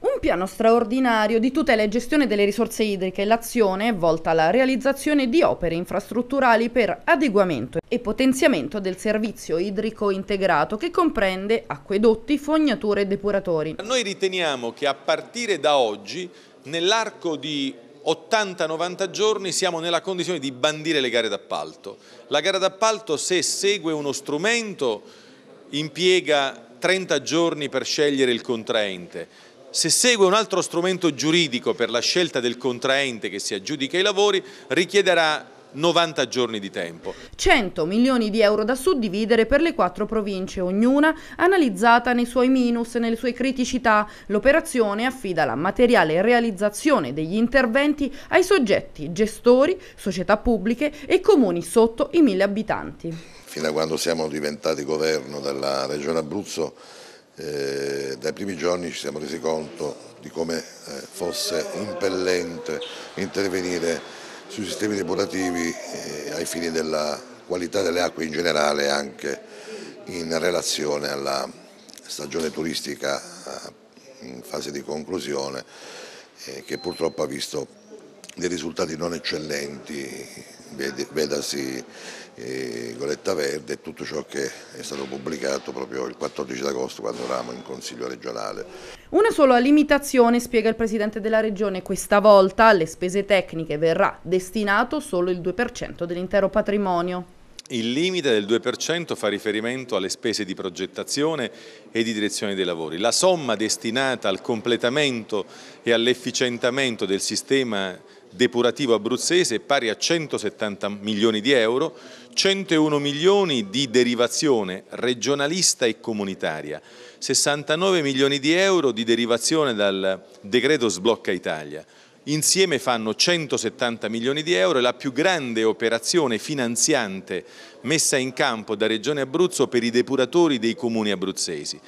Un piano straordinario di tutela e gestione delle risorse idriche. L'azione è volta alla realizzazione di opere infrastrutturali per adeguamento e potenziamento del servizio idrico integrato che comprende acquedotti, fognature e depuratori. Noi riteniamo che a partire da oggi, nell'arco di 80-90 giorni siamo nella condizione di bandire le gare d'appalto. La gara d'appalto se segue uno strumento impiega 30 giorni per scegliere il contraente, se segue un altro strumento giuridico per la scelta del contraente che si aggiudica i lavori, richiederà 90 giorni di tempo. 100 milioni di euro da suddividere per le quattro province, ognuna analizzata nei suoi minus e nelle sue criticità. L'operazione affida la materiale realizzazione degli interventi ai soggetti, gestori, società pubbliche e comuni sotto i mille abitanti. Fino a quando siamo diventati governo della Regione Abruzzo eh, dai primi giorni ci siamo resi conto di come eh, fosse impellente intervenire sui sistemi depurativi eh, ai fini della qualità delle acque in generale anche in relazione alla stagione turistica eh, in fase di conclusione che purtroppo ha visto dei risultati non eccellenti, vedasi eh, Goletta Verde e tutto ciò che è stato pubblicato proprio il 14 d'agosto quando eravamo in Consiglio regionale. Una sola limitazione, spiega il Presidente della Regione, questa volta alle spese tecniche verrà destinato solo il 2% dell'intero patrimonio. Il limite del 2% fa riferimento alle spese di progettazione e di direzione dei lavori. La somma destinata al completamento e all'efficientamento del sistema depurativo abruzzese pari a 170 milioni di euro, 101 milioni di derivazione regionalista e comunitaria, 69 milioni di euro di derivazione dal decreto Sblocca Italia. Insieme fanno 170 milioni di euro, la più grande operazione finanziante messa in campo da Regione Abruzzo per i depuratori dei comuni abruzzesi.